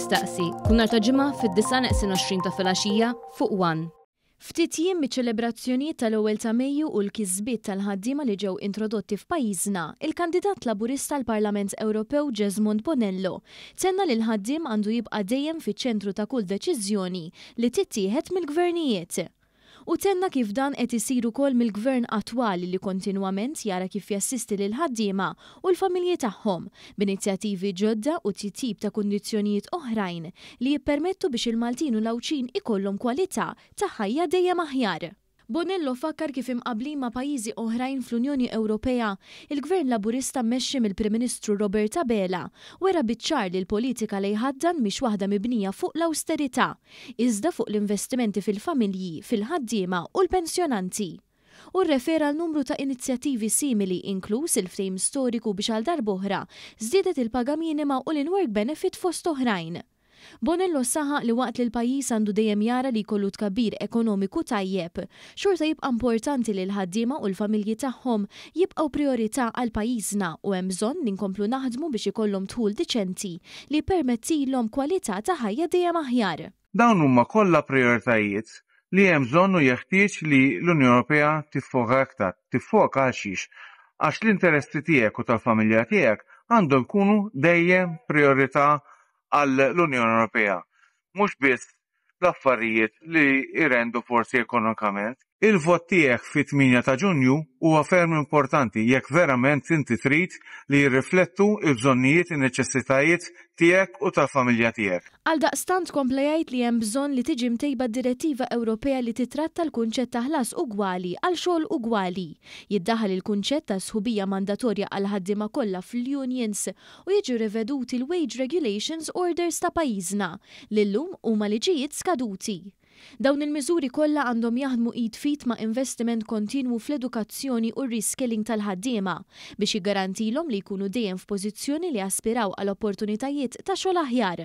tistaqsi, kull ta' ġimgħa fid-9 20 ta' filgħaxija fuq One. Ftit jiem miċ-ċelebrazzjonijiet tal-ewwel ta' Mejju u l-kisbiet tal-ħaddiema li ġew introdotti f'pajjiżna, il-kandidat Laburista l parlament Ewropew Ġezmond Bonello tenna li l-ħaddiem għandu jibqa' dejjem fiċ-ċentru ta' kull deċiżjoni li tittieħed mill-gvernijiet u tenna kif dan qed isir ukoll mill-gvern attwali li kontinwament jara kif jassisti lil ħaddiema u l-familji tagħhom b'inizjattivi ġodda u titjib ta' kundizzjonijiet oħrajn li jippermettu biex il-Maltin u l-Awċin ikollhom kwalità ta' ħajja dejjem aħjar. Bonello fakkar kif imqabli ma' pajjiżi oħrajn fl-Unjoni Ewropea, il-Gvern Laburista mmexxi mill-Prim Ministru Robert Abela wera biċċar li l-politika li jħaddan mhix waħda mibnija fuq l-austerità, iżda fuq l-investimenti fil-familji, fil-ħaddiema u l-pensjonanti u rrefera l numru ta' inizjattivi simili inkluż il frame storiku biex għal darboħra żdiedet il-paga minima u l-inwork benefit fost oħrajn. Bonello saħa li waqt li l-pajis għandu dejjem jara li kollu tkabbir ekonomiku tajjeb. Xorta jibqa' importanti li l-ħaddiema u l-familji tagħhom jibqgħu priorità għal pajjiżna u hemm bżonn li nkomplu naħdmu biex ikollhom tħul diċenti li permettilhom kwalità ta' ħajja dejjem aħjar. Dawn huma kollha prioritajiet li hemm bżonn u jeħtieġ li l-Unjoni Ewropea tiffoka aktar, tiffoka għaxix, għax l-interessi tiegħek u tal-familja tiegħek għandhom jkunu dejjem priorità għall-Unjoni Ewropea. Mhux biss l-affarijiet li jrendu forsi ekonomikament, Il-vot tiegħek fit-8 ta' Ġunju huwa ferm importanti jekk verament inti trid li jirriflettu il-bżonnijiet in-neċessitajiet tiegħek u tal-familja tiegħek. Għal daqstant komplejajt li hemm bżonn li tiġi mtejba direttiva Ewropea li titratta l-kunċett ta' ħlas ugwali għal xogħol ugwali. Jiddaħal il-kunċett ta' sħubija mandatorja għal ħaddiema kollha fl-unions u jiġu riveduti l-wage regulations orders ta' pajjiżna li llum huma liġijiet skaduti. Dawn il-miżuri kollha għandhom jaħdmu id fit ma' investiment kontinwu fl-edukazzjoni u r-reskilling tal-ħaddiema biex jiggarantilhom li jkunu dejjem f'pożizzjoni li aspiraw għal opportunitajiet ta' xogħol aħjar.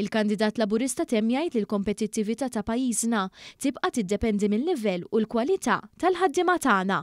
Il-kandidat laburista temm jgħid li l-kompetittività ta' pajjiżna tibqa' tiddependi mill-livell u l-kwalità tal-ħaddiema tagħna.